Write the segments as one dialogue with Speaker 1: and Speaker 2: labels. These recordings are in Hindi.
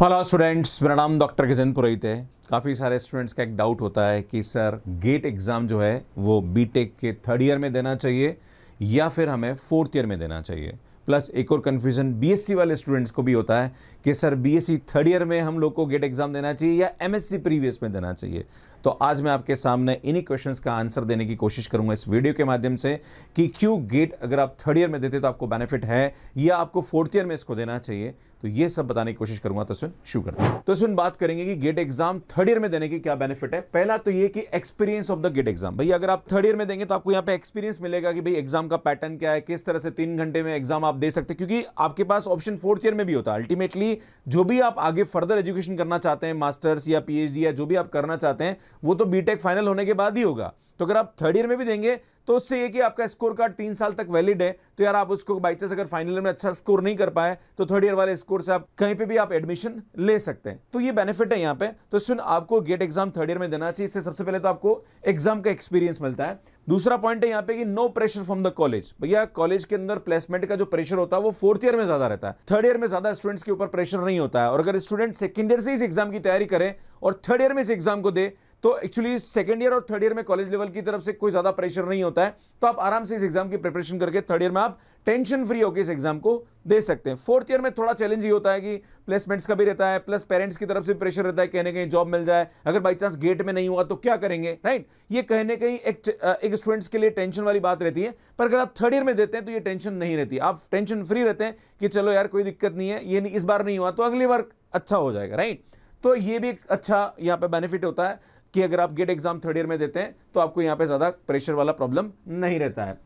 Speaker 1: हेलो स्टूडेंट्स मेरा नाम डॉक्टर गजेंद्र पुरोहित है काफ़ी सारे स्टूडेंट्स का एक डाउट होता है कि सर गेट एग्ज़ाम जो है वो बीटेक के थर्ड ईयर में देना चाहिए या फिर हमें फोर्थ ईयर में देना चाहिए प्लस एक और कन्फ्यूज़न बीएससी वाले स्टूडेंट्स को भी होता है कि सर बीएससी थर्ड ईयर में हम लोग को गेट एग्ज़ाम देना चाहिए या एमएससी प्रीवियस में देना चाहिए तो आज मैं आपके सामने इन्हीं क्वेश्चन का आंसर देने की कोशिश करूंगा इस वीडियो के माध्यम से कि क्यों गेट अगर आप थर्ड ईयर में देते तो आपको बेनिफिट है या आपको फोर्थ ईयर में इसको देना चाहिए तो ये सब बताने की कोशिश करूंगा तो सुन शुरू करते हैं तो सुन बात करेंगे कि गेट एग्जाम थर्ड ईयर में देने के क्या बेनिफिट है पहला तो ये कि experience of the GATE exam भाई अगर आप थर्ड ईयर में देंगे तो आपको यहाँ पे एक्सपीरियंस मिलेगा कि भाई एग्जाम का पैटर्न क्या है किस तरह से तीन घंटे में एग्जाम आप दे सकते हैं क्योंकि आपके पास ऑप्शन फोर्थ ईयर में भी होता है अल्टीमेटली जो भी आप आगे फर्दर एजुकेशन करना चाहते हैं मास्टर्स या पी या जो भी आप करना चाहते हैं वो तो बीटेक फाइनल होने के बाद ही होगा तो अगर आप थर्ड ईयर में भी देंगे तो उससे ये कि आपका स्कोर कार्ड तीन साल तक वैलिड है तो यार आप उसको बाई चांस अगर फाइनल ईयर में अच्छा स्कोर नहीं कर पाए तो थर्ड ईयर वाले स्कोर से आप कहीं पे भी आप एडमिशन ले सकते हैं तो ये बेनिफिट है यहाँ पे तो सुन आपको गेट एग्जाम थर्ड ईयर में देना चाहिए इससे सबसे पहले तो आपको एग्जाम का एक्सपीरियंस मिलता है दूसरा पॉइंट है यहाँ पे कि no pressure from the college भैया कॉलेज के अंदर प्लेसमेंट का जो प्रेशर होता है वो फोर्थ ईयर में ज्यादा रहता है थर्ड ईयर में ज्यादा स्टूडेंट्स के ऊपर प्रेशर नहीं होता है और अगर स्टूडेंट सेकेंड ईयर से इस एग्जाम की तैयारी करें और थर्ड ईयर में इस एग्जाम को दे तो एक्चुअली सेकंड ईयर और थर्ड ईयर में कॉलेज लेवल प्रिंसिपल की तरफ से कोई ज़्यादा प्रेशर नहीं होता है तो आप आराम से इस एग्जाम की प्रिपरेशन करके थर्ड ईयर में आप टेंशन फ्री होकर इस एग्जाम को दे सकते हैं फोर्थ ईयर में थोड़ा चैलेंज ही होता है कि प्लेसमेंट्स का भी रहता है प्लस पेरेंट्स की तरफ से प्रेशर रहता है कहने कहीं जॉब मिल जाए अगर बाई चांस गेट में नहीं हुआ तो क्या करेंगे राइट ये कहने कहीं एक एक स्टूडेंट्स के लिए टेंशन वाली बात रहती है पर अगर आप थर्ड ईयर में देते हैं तो ये टेंशन नहीं रहती आप टेंशन फ्री रहते हैं कि चलो यार कोई दिक्कत नहीं है ये इस बार नहीं हुआ तो अगली बार अच्छा हो जाएगा राइट तो ये भी एक अच्छा यहाँ पे बेनिफिट होता है कि अगर आप गेट एग्जाम थर्ड ईयर में देते हैं तो आपको यहां पे ज़्यादा प्रेशर वाला प्रॉब्लम नहीं रहता है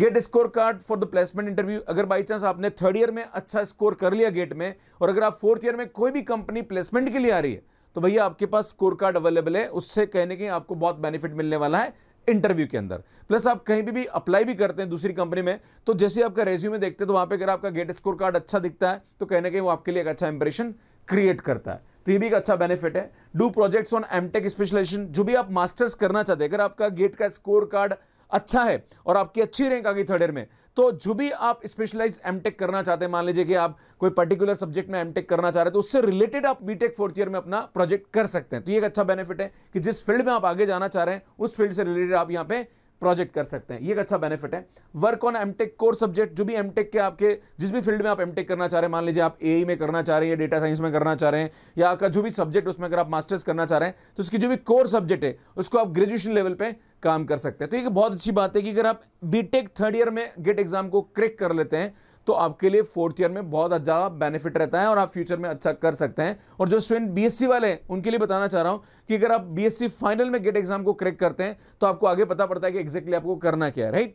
Speaker 1: GATE score card for the placement interview अगर बाई चांस आपने थर्ड ईयर में अच्छा स्कोर कर लिया गेट में और अगर आप फोर्थ ईयर में कोई भी कंपनी प्लेसमेंट के लिए आ रही है तो भैया आपके पास स्कोर कार्ड अवेलेबल है उससे कहने के आपको बहुत बेनिफिट मिलने वाला है इंटरव्यू के अंदर प्लस आप कहीं भी भी अप्लाई भी करते हैं दूसरी कंपनी में तो जैसे आपका रेज्यूमे देखते हैं तो वहां पर अगर आपका गेट स्कोर कार्ड अच्छा दिखता है तो कहने के वो आपके लिए एक अच्छा इंप्रेशन क्रिएट करता है तो ये भी एक अच्छा बेनिफिट है do projects on MTech specialization जो भी आप मास्टर्स करना चाहते हैं अगर आपका गेट का स्कोर कार्ड अच्छा है और आपकी अच्छी रैंक आ गई थर्ड ईयर में तो जो भी आप स्पेशलाइज एमटेक करना चाहते हैं मान लीजिए कि आप कोई पर्टिकुलर सब्जेक्ट में एमटेक करना चाह रहे हैं तो उससे रिलेटेड आप बीटेक फोर्थ ईयर में अपना प्रोजेक्ट कर सकते हैं तो ये एक अच्छा बेनिफिट है कि जिस फील्ड में आप आगे जाना चाह रहे हैं उस फील्ड से रिलेटेड आप यहाँ पे प्रोजेक्ट कर सकते हैं ये एक अच्छा बेनिफिट है work on MTech core subject जो भी एमटेक के आपके जिस भी फील्ड में आप एमटेक करना चाह रहे हैं मान लीजिए आप ए में करना चाह रहे हैं या डेटा साइंस में करना चाह रहे हैं या आपका जो भी सब्जेक्ट उसमें अगर आप मास्टर्स करना चाह रहे हैं तो उसकी जो भी कोर सब्जेक्ट है उसको आप ग्रेजुएशन लेवल पर काम कर सकते हैं तो ये बहुत अच्छी बात है कि अगर आप बीटेक थर्ड ईयर में गेट एग्जाम को क्रेक कर लेते हैं तो आपके लिए फोर्थ ईयर में बहुत ज़्यादा बेनिफिट रहता है और आप फ्यूचर में अच्छा कर सकते हैं और जो स्टूडेंट बीएससी वाले हैं उनके लिए बताना चाह रहा हूं कि अगर आप बीएससी फाइनल में गेट एग्जाम को क्रैक करते हैं तो आपको आगे पता पड़ता है कि एग्जैक्टली आपको करना क्या है राइट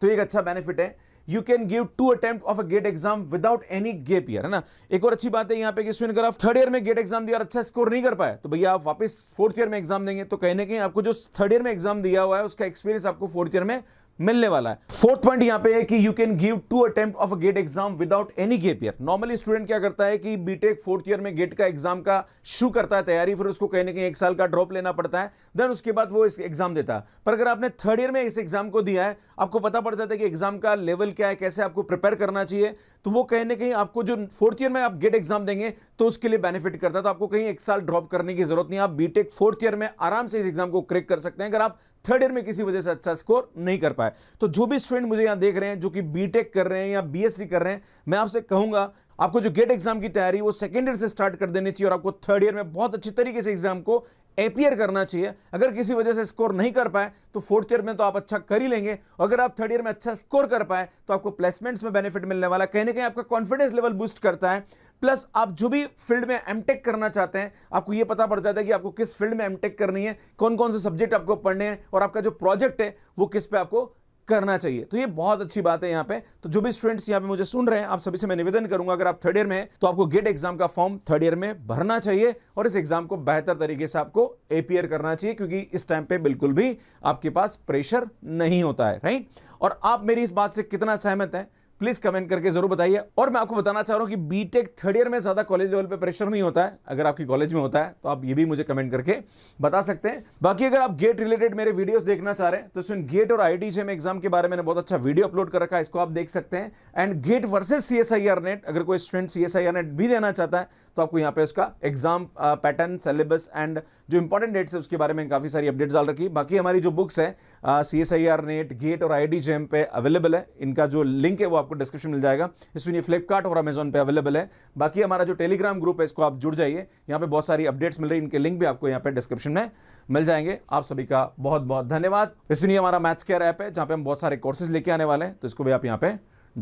Speaker 1: तो एक अच्छा बेनिफिट है you can give two attempt of a GATE exam without any gap year है ना एक और अच्छी बात है यहाँ पे कि अगर आप थर्ड ईयर में गेट एग्जाम दिया और अच्छा स्कोर नहीं कर पाए तो भैया आप वापस फोर्थ ईयर में एग्जाम देंगे तो कहने के आपको जो थर्ड ईयर में एग्जाम दिया हुआ है उसका एक्सपीरियंस आपको फोर्थ ईयर में मिलने वाला है फोर्थ पॉइंट यहां पे है कि you can give two attempt of GATE exam without any gap year normally student क्या करता है कि बीटेक फोर्थ ईयर में गेट का एग्जाम का शुरू करता है तैयारी फिर उसको कहीं ना कहीं एक साल का ड्रॉप लेना पड़ता है देन उसके बाद वो इस एग्जाम देता है पर अगर आपने थर्ड ईयर में इस एग्जाम को दिया है आपको पता पड़ जाता है कि एग्जाम का लेवल क्या है कैसे आपको प्रिपेयर करना चाहिए तो वो कहीं ना कहीं आपको जो फोर्थ ईयर में आप गेट एग्जाम देंगे तो उसके लिए बेनिफिट करता है तो आपको कहीं एक साल ड्रॉप करने की जरूरत नहीं आप बीटेक फोर्थ ईयर में आराम से इस एग्जाम को क्रेक कर सकते हैं अगर आप थर्ड ईयर में किसी वजह से अच्छा स्कोर नहीं कर पाए तो जो भी स्टूडेंट मुझे यहां देख रहे हैं जो कि बीटेक कर रहे हैं या बीएससी कर रहे हैं मैं आपसे कहूंगा आपको जो गेट एग्जाम की तैयारी वो सेकेंड ईयर से स्टार्ट कर देनी चाहिए और आपको थर्ड ईयर में बहुत अच्छी तरीके से एग्जाम को एपियर करना चाहिए अगर किसी वजह से स्कोर नहीं कर पाए तो फोर्थ ईयर में तो आप अच्छा कर ही लेंगे अगर आप थर्ड ईयर में अच्छा स्कोर कर पाए तो आपको प्लेसमेंट्स में बेनिफिट मिलने वाला कहीं ना कहीं आपका कॉन्फिडेंस लेवल बूस्ट करता है प्लस आप जो भी फील्ड में एम करना चाहते हैं आपको यह पता पड़ जाता है कि आपको किस फील्ड में एम करनी है कौन कौन से सब्जेक्ट आपको पढ़ने हैं और आपका जो प्रोजेक्ट है वो किस पे आपको करना चाहिए तो ये बहुत अच्छी बात है यहाँ पे तो जो भी स्टूडेंट्स यहाँ पे मुझे सुन रहे हैं आप सभी से मैं निवेदन करूंगा अगर आप थर्ड ईयर में तो आपको गेट एग्जाम का फॉर्म थर्ड ईयर में भरना चाहिए और इस एग्जाम को बेहतर तरीके से आपको एपियर करना चाहिए क्योंकि इस टाइम पे बिल्कुल भी आपके पास प्रेशर नहीं होता है राइट और आप मेरी इस बात से कितना सहमत है प्लीज कमेंट करके जरूर बताइए और मैं आपको बताना चाह रहा हूँ कि बीटेक थर्ड ईयर में ज्यादा कॉलेज लेवल पे प्रेशर नहीं होता है अगर आपकी कॉलेज में होता है तो आप ये भी मुझे कमेंट करके बता सकते हैं बाकी अगर आप गेट रिलेटेड मेरे वीडियोस देखना चाह रहे हैं तो सुन गेट और आई से एग्जाम के बारे में बहुत अच्छा वीडियो अपलोड कर रखा है इसको आप देख सकते हैं and GATE versus C S NET अगर कोई स्टूडेंट सी एस नेट भी देना चाहता है तो आपको यहाँ पे उसका एग्जाम पैटर्न सिलेबस एंड जो इंपॉर्टेंट डेट्स है उसके बारे में काफी सारी अपडेट्स डाल रखी बाकी हमारी जो बुक्स है सी एस नेट गेट और आई पे अवेलेबल है इनका जो लिंक है वो आप आपको डिस्क्रिप्शन मिल जाएगा इसमें ये फ्लिपकार्ट और अमेजोन पे अवेलेबल है बाकी हमारा जो टेलीग्राम ग्रुप है इसको आप जुड़ जाइए यहाँ पे बहुत सारी अपडेट्स मिल रही है इनके लिंक भी आपको यहाँ पे डिस्क्रिप्शन में मिल जाएंगे आप सभी का बहुत बहुत धन्यवाद इसलिए हमारा मैथ्स केयर ऐप है जहाँ पे हम बहुत सारे कोर्सेज लेके आने वाले हैं तो इसको भी आप यहाँ पे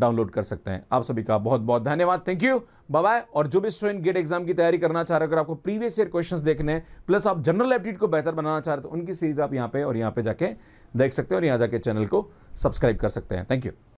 Speaker 1: डाउनलोड कर सकते हैं आप सभी का बहुत बहुत धन्यवाद थैंक यू बाय और जो भी स्टूडेंट गेट एग्जाम की तैयारी करना चाह रहे हो अगर आपको प्रीवियस ईयर क्वेश्चंस देखने हैं प्लस आप जनरल एप्टीट को बेहतर बनाना चाह रहे हो तो उनकी सीरीज आप यहां पे और यहां पे जाके देख सकते हैं और यहां जाके चैनल को सब्सक्राइब कर सकते हैं थैंक यू